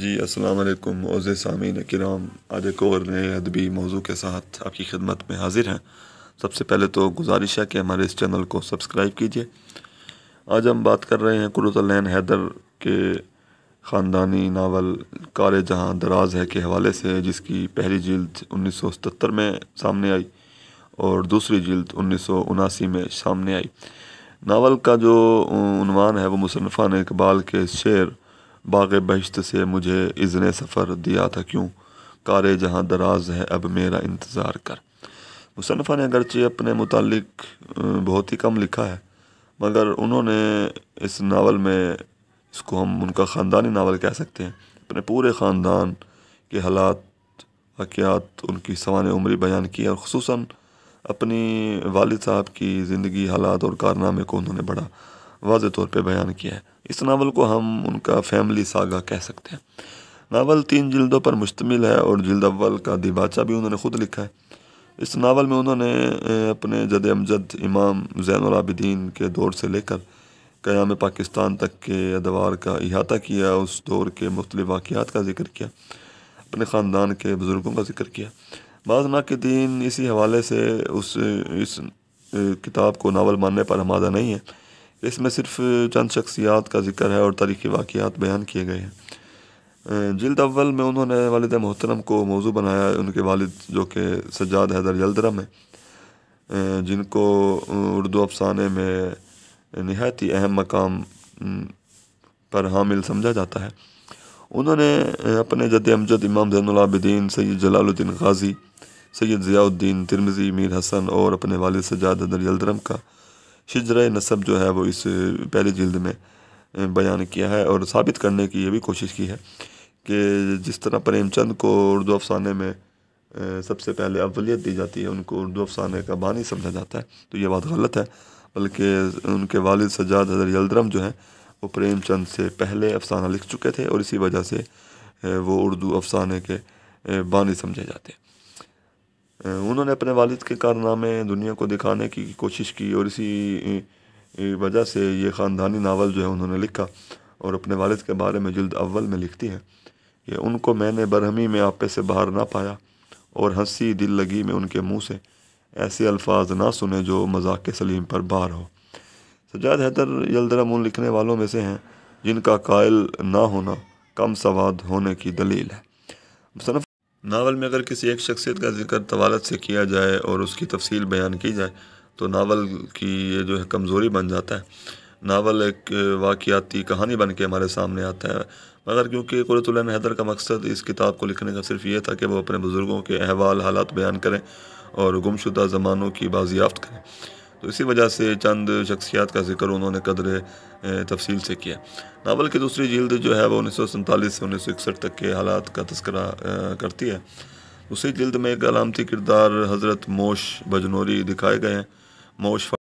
जी असलकम ओज़ सामीन कराम आज एक और नए अदबी मौजू के साथ आपकी खिदमत में हाजिर हैं सबसे पहले तो गुजारिश है कि हमारे इस चैनल को सब्सक्राइब कीजिए आज हम बात कर रहे हैं कुरुतलैन हैदर के ख़ानदानी नावल कार जहाँ दराज है के हवाले से जिसकी पहली जल्द उन्नीस सौ सतहत्तर में सामने आई और दूसरी जल्द उन्नीस सौ उनासी में सामने आई नावल का जो उनवान है वो मुसनफ़ा इकबाल के शेर बाग़ बहिश्त से मुझे इज़्न सफ़र दिया था क्यों कार जहाँ दराज है अब मेरा इंतज़ार कर मुसनफ़ा ने अगरचे अपने मुतल बहुत ही कम लिखा है मगर उन्होंने इस नावल में इसको हम उनका ख़ानदानी नावल कह सकते हैं अपने पूरे ख़ानदान के हालात वाक़ात उनकी सवान उम्री बयान की और खसूस अपनी वालद साहब की ज़िंदगी हालात और कारनामे को उन्होंने बड़ा वाज तौर पर बयान किया है इस नावल को हम उनका फैमिली सागा कह सकते हैं नावल तीन जिल्दों पर मुश्तमिल है और जिल्द अव्वल का दिबाचा भी उन्होंने ख़ुद लिखा है इस नावल में उन्होंने अपने जद अमजद इमाम जैन आबिदीन के दौर से लेकर क़याम पाकिस्तान तक के अदवार का अहाता किया उस दौर के मुख्तलि वाक़ात का जिक्र किया अपने ख़ानदान के बुज़ुर्गों का जिक्र किया बाज़ नाकदीन इसी हवाले से उस इस किताब को नावल मानने पर हमादा नहीं है इसमें सिर्फ चंद शख्सियात का जिक्र है और तारीख़ी वाक़ात बयान किए गए हैं जल्द अव्वल में उन्होंने वालद मोहतरम को मौजू बनाया उनके वालिद जो कि सज्जाद हैदर यलदरम है जिनको उर्दू अफसाने में नहायत ही अहम मकाम पर हामिल समझा जाता है उन्होंने अपने जद अमजद इमाम जैनलाबिदीन सैद जलालुद्दीन गाजी सैयद ज़ियाउद्दीन तिरमजी मीर हसन और अपने वालद सजाद हैदर यलदरम का शजरा नसब जो है वो इस पहली जल्द में बयान किया है और साबित करने की ये भी कोशिश की है कि जिस तरह प्रेमचंद को उर्दू अफसाने में सबसे पहले अवलियत दी जाती है उनको उर्दू अफसाने का बानी समझा जाता है तो ये बात गलत है बल्कि उनके वालिद सजाद हजर यलद्रम जो हैं वो प्रेमचंद से पहले अफसाना लिख चुके थे और इसी वजह से वो उर्दू अफसाने के बानी समझे जाते हैं उन्होंने अपने वालिद के कारनामे दुनिया को दिखाने की कोशिश की और इसी वजह से ये ख़ानदानी नावल जो है उन्होंने लिखा और अपने वालिद के बारे में जल्द अव्वल में लिखती है कि उनको मैंने बरहमी में आपे से बाहर ना पाया और हंसी दिल लगी में उनके मुँह से ऐसे अल्फाज ना सुने जो मजाक सलीम पर बाहर हो सजाद हैदर यलदरम उन लिखने वालों में से हैं जिनका कायल ना होना कम सवाद होने की दलील है नावल में अगर किसी एक शख्सियत का जिक्र तवालत से किया जाए और उसकी तफसील बयान की जाए तो नावल की ये जो है कमज़ोरी बन जाता है नावल एक वाकियाती कहानी बन के हमारे सामने आता है मगर क्योंकि कुरतुल्न हैदर का मकसद इस किताब को लिखने का सिर्फ ये था कि वो अपने बुज़ुर्गों के अहवाल हालात बयान करें और गुमशुदा ज़मानों की बाजियाफ्त करें तो इसी वजह से चंद शख्सियात का जिक्र उन्होंने कदर तफसील से किया नावल की दूसरी जल्द जो है वो उन्नीस सौ सैंतालीस से उन्नीस सौ इकसठ तक के हालात का तस्करा करती है उसी जल्द में एक अलामती किरदार हज़रत मोश बजनोरी दिखाए गए हैं मोश